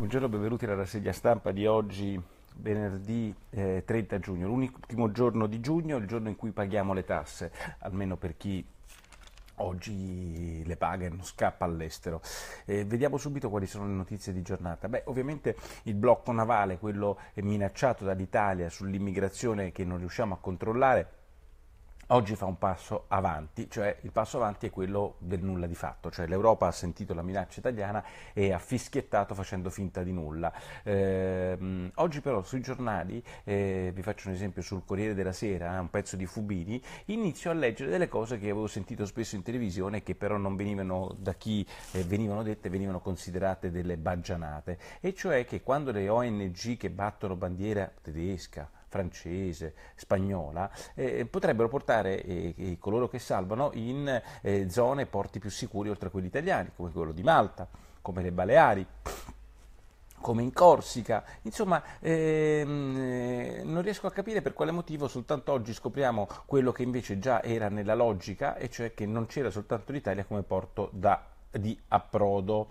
Buongiorno, benvenuti alla rassegna stampa di oggi, venerdì eh, 30 giugno, l'ultimo giorno di giugno, il giorno in cui paghiamo le tasse, almeno per chi oggi le paga e non scappa all'estero. Eh, vediamo subito quali sono le notizie di giornata. Beh, ovviamente il blocco navale, quello minacciato dall'Italia sull'immigrazione che non riusciamo a controllare, oggi fa un passo avanti, cioè il passo avanti è quello del nulla di fatto, cioè l'Europa ha sentito la minaccia italiana e ha fischiettato facendo finta di nulla. Eh, oggi però sui giornali, eh, vi faccio un esempio sul Corriere della Sera, eh, un pezzo di Fubini, inizio a leggere delle cose che avevo sentito spesso in televisione e che però non venivano da chi eh, venivano dette, venivano considerate delle baggianate, e cioè che quando le ONG che battono bandiera tedesca, francese, spagnola, eh, potrebbero portare eh, coloro che salvano in eh, zone e porti più sicuri oltre a quelli italiani, come quello di Malta, come le Baleari come in Corsica, insomma ehm, eh, non riesco a capire per quale motivo soltanto oggi scopriamo quello che invece già era nella logica e cioè che non c'era soltanto l'Italia come porto da, di approdo.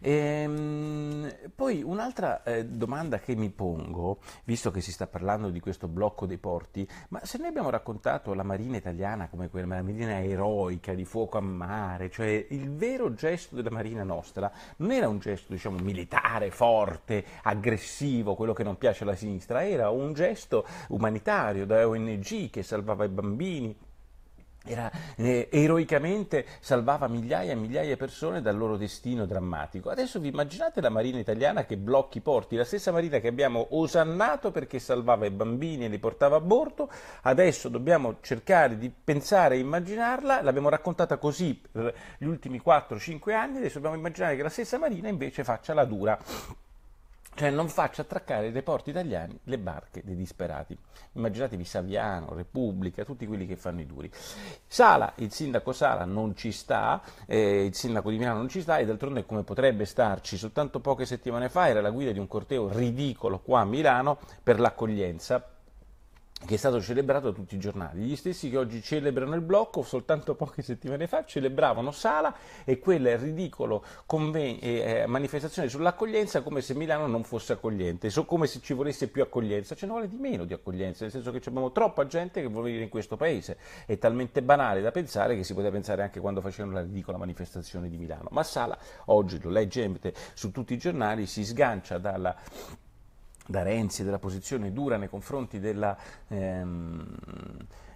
E, ehm, poi un'altra eh, domanda che mi pongo, visto che si sta parlando di questo blocco dei porti, ma se noi abbiamo raccontato la marina italiana come quella marina eroica di fuoco a mare, cioè il vero gesto della marina nostra non era un gesto diciamo, militare, forte, aggressivo, quello che non piace alla sinistra, era un gesto umanitario da ONG che salvava i bambini, era, eh, eroicamente salvava migliaia e migliaia di persone dal loro destino drammatico. Adesso vi immaginate la Marina italiana che blocchi i porti, la stessa Marina che abbiamo osannato perché salvava i bambini e li portava a bordo, adesso dobbiamo cercare di pensare e immaginarla, l'abbiamo raccontata così per gli ultimi 4-5 anni, adesso dobbiamo immaginare che la stessa Marina invece faccia la dura cioè non faccia attraccare dai porti italiani le barche dei disperati. Immaginatevi Saviano, Repubblica, tutti quelli che fanno i duri. Sala, il sindaco Sala non ci sta, eh, il sindaco di Milano non ci sta e d'altronde come potrebbe starci? Soltanto poche settimane fa era la guida di un corteo ridicolo qua a Milano per l'accoglienza, che è stato celebrato da tutti i giornali. Gli stessi che oggi celebrano il blocco, soltanto poche settimane fa, celebravano Sala e quella ridicola conven- eh, eh, manifestazione sull'accoglienza come se Milano non fosse accogliente, so come se ci volesse più accoglienza. Ce ne vuole di meno di accoglienza, nel senso che abbiamo troppa gente che vuole venire in questo paese. È talmente banale da pensare che si poteva pensare anche quando facevano la ridicola manifestazione di Milano. Ma Sala oggi lo leggete su tutti i giornali, si sgancia dalla da Renzi, della posizione dura nei confronti, della, ehm,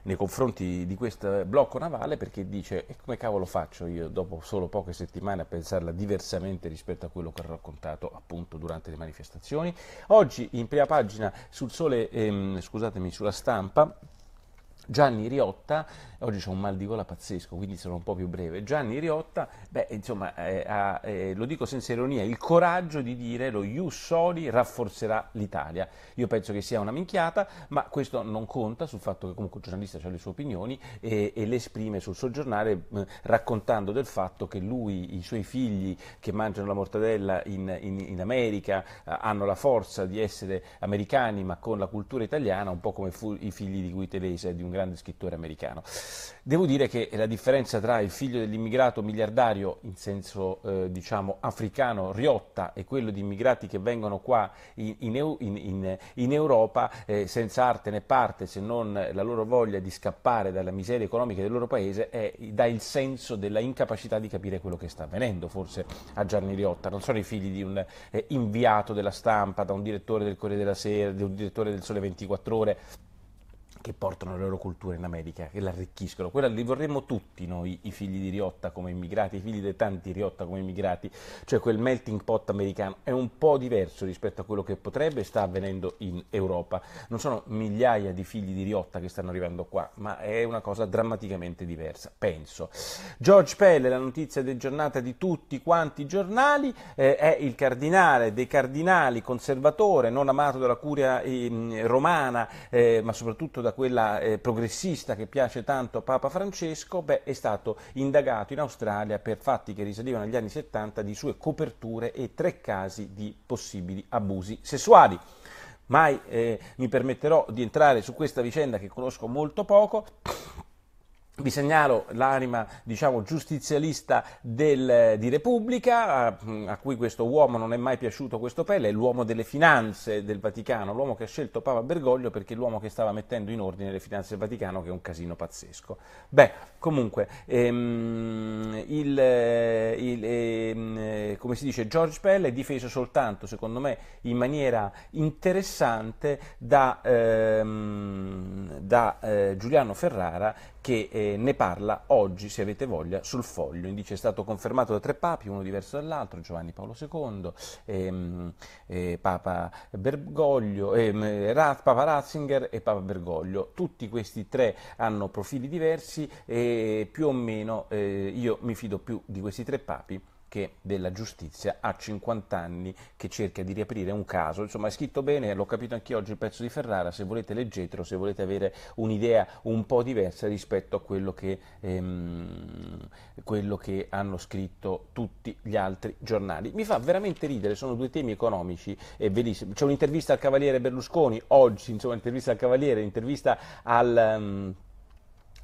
nei confronti di questo blocco navale perché dice e come cavolo faccio io dopo solo poche settimane a pensarla diversamente rispetto a quello che ho raccontato appunto durante le manifestazioni. Oggi in prima pagina sul sole, ehm, scusatemi, sulla stampa Gianni Riotta, oggi c'è un mal di gola pazzesco, quindi sono un po' più breve. Gianni Riotta, beh, insomma, eh, ha, eh, lo dico senza ironia, il coraggio di dire lo Ius Soli rafforzerà l'Italia. Io penso che sia una minchiata, ma questo non conta sul fatto che comunque il giornalista ha le sue opinioni e, e le esprime sul suo giornale mh, raccontando del fatto che lui, i suoi figli che mangiano la mortadella in, in, in America eh, hanno la forza di essere americani ma con la cultura italiana, un po' come fu i figli di Guitelese, di un grande grande scrittore americano. Devo dire che la differenza tra il figlio dell'immigrato miliardario in senso eh, diciamo africano, Riotta, e quello di immigrati che vengono qua in, in, in, in Europa eh, senza arte né parte se non la loro voglia di scappare dalla miseria economica del loro paese è, dà il senso della incapacità di capire quello che sta avvenendo forse a Gianni Riotta. Non sono i figli di un eh, inviato della stampa, da un direttore del Corriere della Sera, di un direttore del Sole 24 Ore che portano le loro culture in America, che l'arricchiscono. Quella li vorremmo tutti noi, i figli di Riotta come immigrati, i figli dei tanti Riotta come immigrati, cioè quel melting pot americano è un po' diverso rispetto a quello che potrebbe e sta avvenendo in Europa. Non sono migliaia di figli di Riotta che stanno arrivando qua, ma è una cosa drammaticamente diversa, penso. George Pelle, la notizia del giornata di tutti quanti i giornali, eh, è il cardinale dei cardinali, conservatore, non amato dalla curia eh, romana, eh, ma soprattutto da da quella eh, progressista che piace tanto a Papa Francesco, beh, è stato indagato in Australia per fatti che risalivano agli anni 70 di sue coperture e tre casi di possibili abusi sessuali. Mai eh, mi permetterò di entrare su questa vicenda che conosco molto poco vi segnalo l'anima diciamo, giustizialista del, di Repubblica, a, a, cui questo uomo non è mai piaciuto questo Pelle, è l'uomo delle finanze del Vaticano, l'uomo che ha scelto Papa Bergoglio perché è l'uomo che stava mettendo in ordine le finanze del Vaticano, che è un casino pazzesco. Beh, comunque, ehm, il, eh, il, ehm, eh, come si dice, George Pell è difeso soltanto, secondo me, in maniera interessante da, ehm, da eh, Giuliano Ferrara, che eh, ne parla oggi, se avete voglia, sul foglio. Indice è stato confermato da tre papi, uno diverso dall'altro, Giovanni Paolo II, ehm, eh, Papa, Bergoglio, ehm, eh, Rath, Papa Ratzinger e Papa Bergoglio. Tutti questi tre hanno profili diversi e più o meno eh, io mi fido più di questi tre papi che della giustizia ha 50 anni che cerca di riaprire un caso. Insomma, è scritto bene, l'ho capito anche oggi il pezzo di Ferrara, se volete leggetelo, se volete avere un'idea un po' diversa rispetto a quello che, ehm, quello che hanno scritto tutti gli altri giornali. Mi fa veramente ridere, sono due temi economici eh, bellissimi. C'è un'intervista al Cavaliere Berlusconi, oggi, insomma, intervista al Cavaliere, intervista al... Um,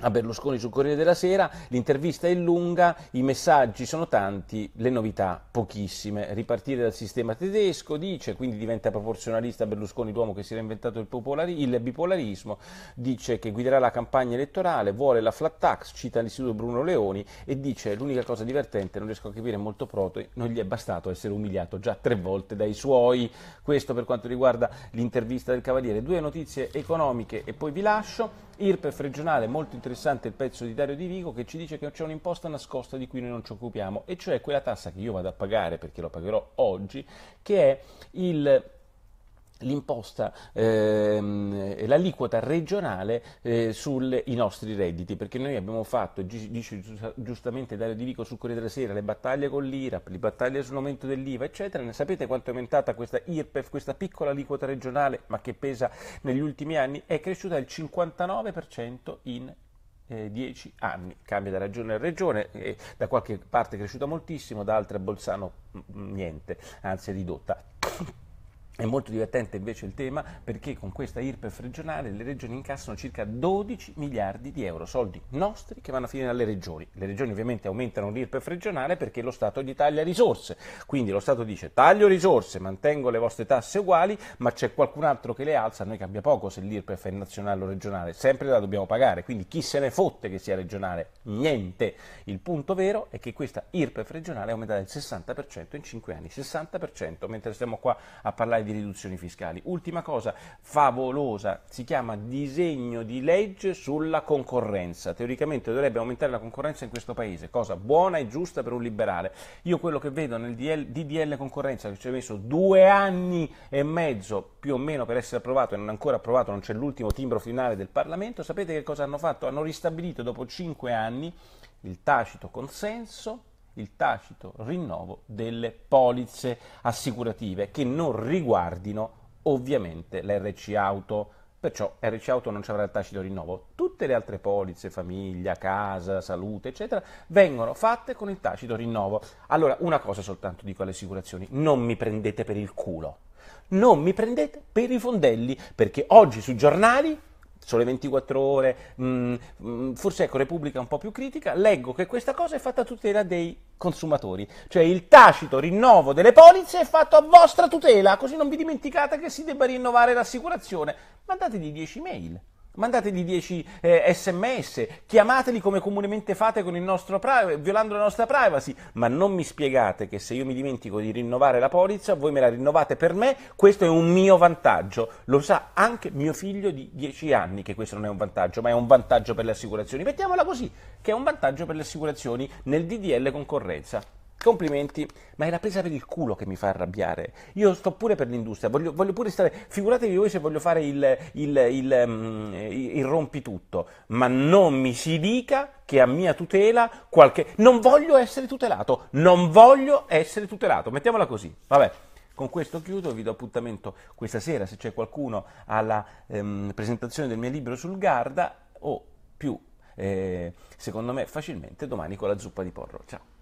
a Berlusconi sul Corriere della Sera, l'intervista è lunga, i messaggi sono tanti, le novità pochissime. Ripartire dal sistema tedesco, dice, quindi diventa proporzionalista Berlusconi, l'uomo che si era inventato il, popolari- il bipolarismo, dice che guiderà la campagna elettorale, vuole la flat tax, cita l'Istituto Bruno Leoni e dice l'unica cosa divertente, non riesco a capire molto Proti, non gli è bastato essere umiliato già tre volte dai suoi. Questo per quanto riguarda l'intervista del Cavaliere. Due notizie economiche e poi vi lascio. IRPEF regionale, molto interessante il pezzo di Dario Di Vigo che ci dice che c'è un'imposta nascosta di cui noi non ci occupiamo, e cioè quella tassa che io vado a pagare perché lo pagherò oggi, che è il l'imposta ehm, l'aliquota regionale eh, sui nostri redditi perché noi abbiamo fatto dice giustamente Dario Di Vico sul Corriere della Sera le battaglie con l'IRAP le battaglie sull'aumento dell'IVA eccetera ne sapete quanto è aumentata questa IRPEF questa piccola aliquota regionale ma che pesa negli ultimi anni è cresciuta al 59% in 10 eh, anni, cambia da regione a regione, da qualche parte è cresciuta moltissimo, da altre a Bolzano mm, niente, anzi è ridotta. È molto divertente invece il tema perché con questa IRPEF regionale le regioni incassano circa 12 miliardi di euro, soldi nostri che vanno a finire alle regioni. Le regioni ovviamente aumentano l'IRPEF regionale perché lo Stato gli taglia risorse. Quindi lo Stato dice taglio risorse, mantengo le vostre tasse uguali, ma c'è qualcun altro che le alza, a noi cambia poco se l'IRPEF è nazionale o regionale, sempre la dobbiamo pagare. Quindi chi se ne fotte che sia regionale? Niente. Il punto vero è che questa IRPEF regionale è aumentata del 60% in 5 anni, 60%, mentre stiamo qua a parlare di riduzioni fiscali. Ultima cosa favolosa, si chiama disegno di legge sulla concorrenza. Teoricamente dovrebbe aumentare la concorrenza in questo paese, cosa buona e giusta per un liberale. Io quello che vedo nel DL, DDL concorrenza, che ci ha messo due anni e mezzo più o meno per essere approvato e non ancora approvato, non c'è l'ultimo timbro finale del Parlamento, sapete che cosa hanno fatto? Hanno ristabilito dopo cinque anni il tacito consenso il tacito rinnovo delle polizze assicurative che non riguardino ovviamente l'RC auto. Perciò RC Auto non ci avrà il tacito rinnovo. Tutte le altre polizze, famiglia, casa, salute, eccetera, vengono fatte con il tacito rinnovo. Allora, una cosa soltanto dico alle assicurazioni, non mi prendete per il culo. Non mi prendete per i fondelli, perché oggi sui giornali Sole 24 Ore, mh, mm, mh, mm, forse ecco Repubblica un po' più critica, leggo che questa cosa è fatta a tutela dei consumatori, cioè il tacito rinnovo delle polizze è fatto a vostra tutela, così non vi dimenticate che si debba rinnovare l'assicurazione. Mandategli 10 mail mandategli 10 eh, sms, chiamateli come comunemente fate privacy, violando la nostra privacy, ma non mi spiegate che se io mi dimentico di rinnovare la polizza, voi me la rinnovate per me, questo è un mio vantaggio, lo sa anche mio figlio di 10 anni che questo non è un vantaggio, ma è un vantaggio per le assicurazioni, mettiamola così, che è un vantaggio per le assicurazioni nel DDL concorrenza complimenti, ma è la presa per il culo che mi fa arrabbiare. Io sto pure per l'industria, voglio, voglio pure stare. Figuratevi voi se voglio fare il, il, il, um, il, rompitutto, ma non mi si dica che a mia tutela qualche. Non voglio essere tutelato, non voglio essere tutelato, mettiamola così, vabbè. Con questo chiudo, vi do appuntamento questa sera se c'è qualcuno alla ehm, presentazione del mio libro sul Garda o più, eh, secondo me facilmente, domani con la zuppa di porro. Ciao!